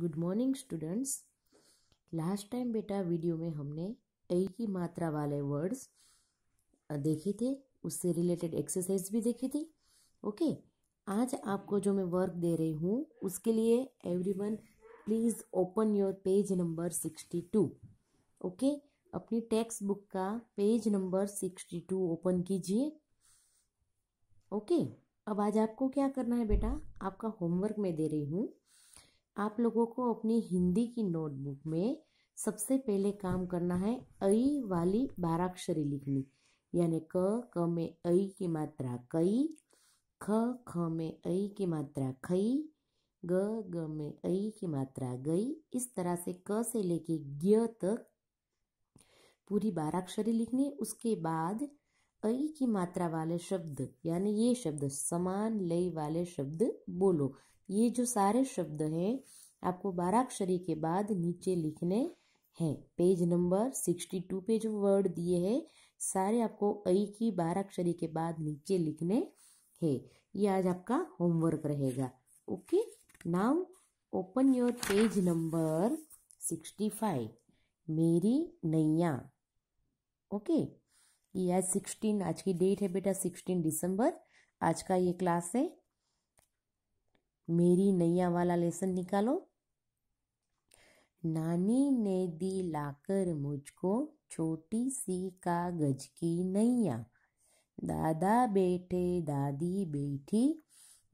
good morning students last time बेटा video में हमने टई की मात्रा वाले वर्ड्स देखे थे उससे रिलेटेड एक्सरसाइज भी देखी थी ओके आज आपको जो मैं वर्क दे रही हूँ उसके लिए everyone please open your page number sixty two okay अपनी टेक्स्ट बुक का page number sixty two open कीजिए ओके अब आज आपको क्या करना है बेटा आपका होमवर्क मैं दे रही हूँ आप लोगों को अपनी हिंदी की नोटबुक में सबसे पहले काम करना है ऐ वाली बाराक्षरी लिखनी यानी क क में ऐ की मात्रा कई ख ख में ऐ की मात्रा खई ग ग में ऐ की मात्रा गई इस तरह से क से लेके ग्य तक पूरी बाराक्षरी लिखनी उसके बाद ऐ की मात्रा वाले शब्द यानी ये शब्द समान लय वाले शब्द बोलो ये जो सारे शब्द हैं आपको बाराक्षरी के बाद नीचे लिखने हैं पेज नंबर सिक्सटी टू पे जो वर्ड दिए हैं सारे आपको ऐ की बाराक्षरी के बाद नीचे लिखने हैं ये आज आपका होमवर्क रहेगा okay now open your page number sixty five Meri Naiya okay ये आज सिक्सटीन आज की डेट है बेटा सिक्सटीन दिसंबर आज का ये क्लास है मेरी नैया वाला लेसन निकालो नानी ने दी लाकर मुझको छोटी सी कागज की नैया दादा बैठे दादी बैठी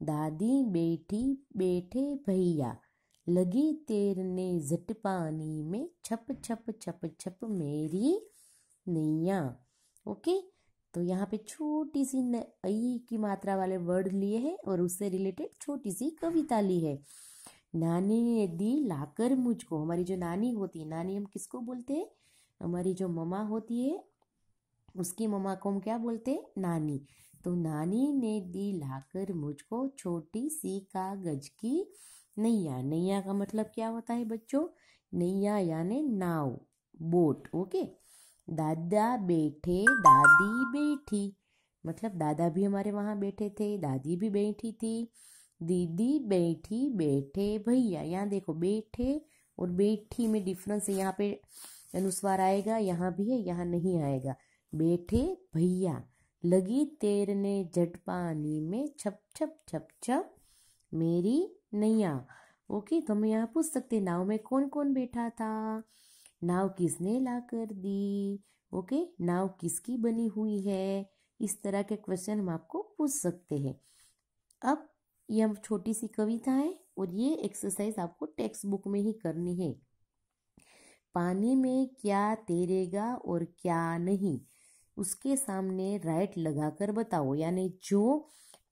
दादी बैठी बैठे भैया लगी तैरने झट पानी में छप छप छप छप मेरी नैया ओके तो यहाँ पे छोटी सी ई की मात्रा वाले वर्ड लिए हैं और उससे रिलेटेड छोटी सी कविता ली है नानी ने दी लाकर मुझको हमारी जो नानी होती है नानी हम किसको बोलते हैं हमारी जो ममा होती है उसकी ममा को हम क्या बोलते हैं नानी तो नानी ने दी लाकर मुझको छोटी सी कागज की नैया नैया का मतलब क्या होता है बच्चों नैया यानी नाव बोट ओके दादा बैठे दादी बैठी मतलब दादा भी हमारे वहाँ बैठे थे दादी भी बैठी थी दीदी बैठी बैठे भैया यहाँ देखो बैठे और बैठी में डिफरेंस यहाँ पे अनुस्वार आएगा यहाँ भी है यहाँ नहीं आएगा बैठे भैया लगी तैरने जट पानी में छप छप छप छप मेरी नैया ओके तो हम यहाँ पूछ सकते नाव में कौन कौन बैठा था नाव किसने ला कर दी ओके नाव किसकी बनी हुई है इस तरह के क्वेश्चन हम आपको पूछ सकते हैं अब ये हम छोटी सी कविता है और ये एक्सरसाइज आपको टेक्स्ट बुक में ही करनी है पानी में क्या तैरेगा और क्या नहीं उसके सामने राइट लगाकर बताओ यानी जो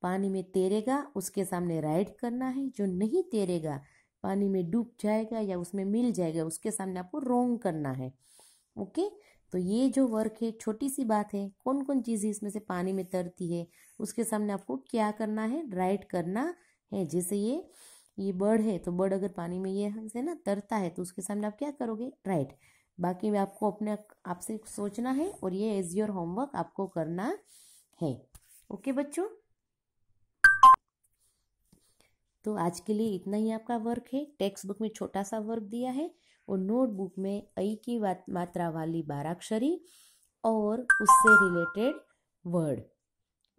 पानी में तैरेगा उसके सामने राइट करना है जो नहीं तैरेगा पानी में डूब जाएगा या उसमें मिल जाएगा उसके सामने आपको रोंग करना है ओके तो ये जो वर्क है छोटी सी बात है कौन कौन चीज़ इसमें से पानी में तैरती है उसके सामने आपको क्या करना है राइट करना है जैसे ये ये बर्ड है तो बर्ड अगर पानी में ये से ना तरता है तो उसके सामने आप क्या करोगे राइट बाकी में आपको अपने आपसे सोचना है और ये एज योर होमवर्क आपको करना है ओके बच्चों तो आज के लिए इतना ही आपका वर्क है टेक्स्ट बुक में छोटा सा वर्क दिया है और नोटबुक में ई की मात्रा वाली बाराक्षरी और उससे रिलेटेड वर्ड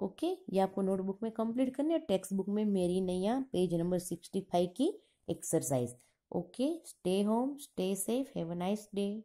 ओके ये आपको नोटबुक में कंप्लीट करनी है टेक्स्ट बुक में Meri Naiya page number sixty five की exercise okay stay home stay safe have a nice day